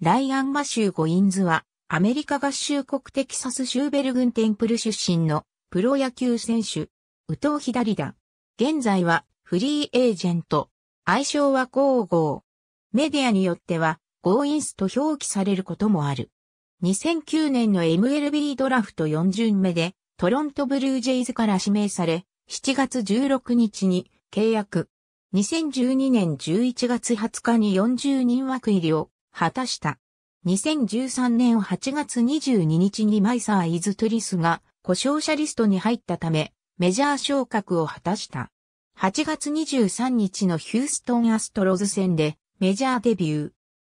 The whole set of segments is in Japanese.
ライアン・マシュー・ゴインズは、アメリカ合衆国テキサス州ベルグンテンプル出身のプロ野球選手、宇藤左だ。現在はフリーエージェント。愛称はゴーゴー。メディアによっては、ゴーインスと表記されることもある。2009年の MLB ドラフト4巡目で、トロントブルージェイズから指名され、7月16日に契約。2012年11月20日に40人枠入りを果たした。2013年8月22日にマイサー・イズ・トゥリスが故障者リストに入ったため、メジャー昇格を果たした。8月23日のヒューストン・アストロズ戦でメジャーデビュー。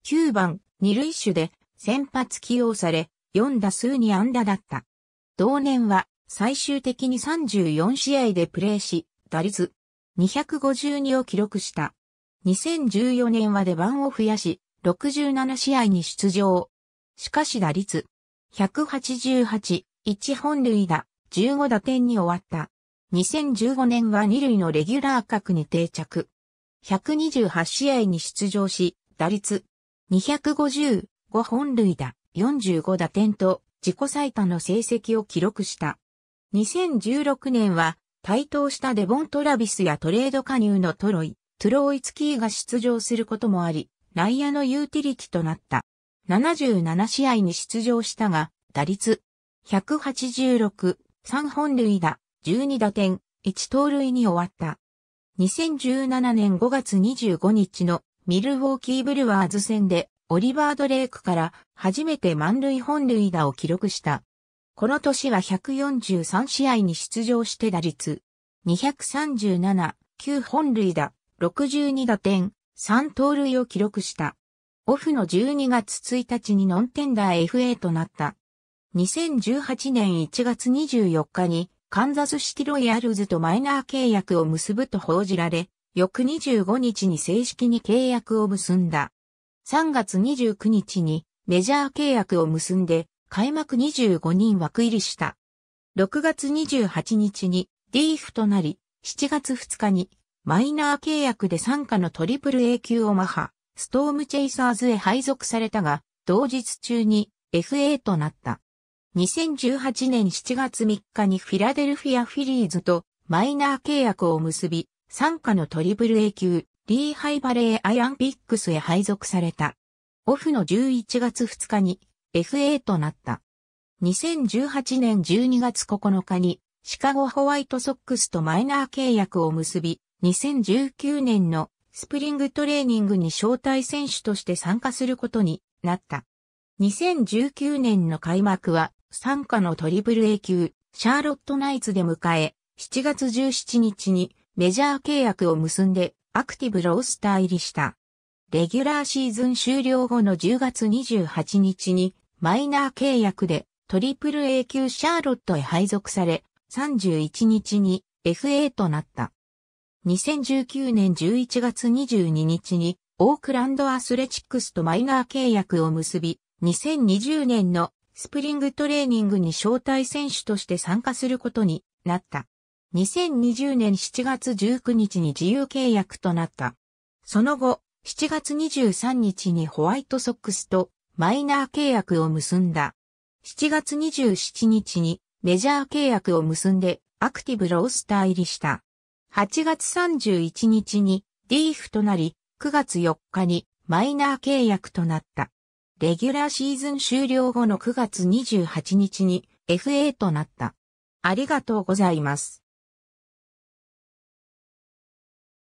9番、二塁手で先発起用され、4打数に安打だった。同年は最終的に34試合でプレーし、打率252を記録した。2014年は出番を増やし、67試合に出場。しかし打率、188、1本塁打、15打点に終わった。2015年は2塁のレギュラー格に定着。128試合に出場し、打率、255本塁打、45打点と自己最多の成績を記録した。2016年は、対等したデボン・トラビスやトレード加入のトロイ、トゥロイツキーが出場することもあり、内野のユーティリティとなった。77試合に出場したが、打率186、3本塁打、12打点、1盗塁に終わった。2017年5月25日のミルウォーキーブルワーズ戦でオリバー・ドレイクから初めて満塁本塁打を記録した。この年は143試合に出場して打率237、9本塁打、62打点、3盗塁を記録した。オフの12月1日にノンテンダー FA となった。2018年1月24日にカンザスシティロイヤルズとマイナー契約を結ぶと報じられ、翌25日に正式に契約を結んだ。3月29日にメジャー契約を結んで開幕25人枠入りした。6月28日に DF となり、7月2日にマイナー契約で参加のトリプル A 級オマハ、ストームチェイサーズへ配属されたが、同日中に FA となった。2018年7月3日にフィラデルフィアフィリーズとマイナー契約を結び、参加のトリプル A 級、リーハイバレーアイアンピックスへ配属された。オフの11月2日に FA となった。2018年12月9日にシカゴホワイトソックスとマイナー契約を結び、2019年のスプリングトレーニングに招待選手として参加することになった。2019年の開幕は、参加のトリプル A 級、シャーロットナイツで迎え、7月17日にメジャー契約を結んでアクティブロースター入りした。レギュラーシーズン終了後の10月28日にマイナー契約でトリプル A 級シャーロットへ配属され、31日に FA となった。2019年11月22日にオークランドアスレチックスとマイナー契約を結び、2020年のスプリングトレーニングに招待選手として参加することになった。2020年7月19日に自由契約となった。その後、7月23日にホワイトソックスとマイナー契約を結んだ。7月27日にメジャー契約を結んでアクティブロースター入りした。8月31日にリーフとなり、9月4日にマイナー契約となった。レギュラーシーズン終了後の9月28日に FA となった。ありがとうございます。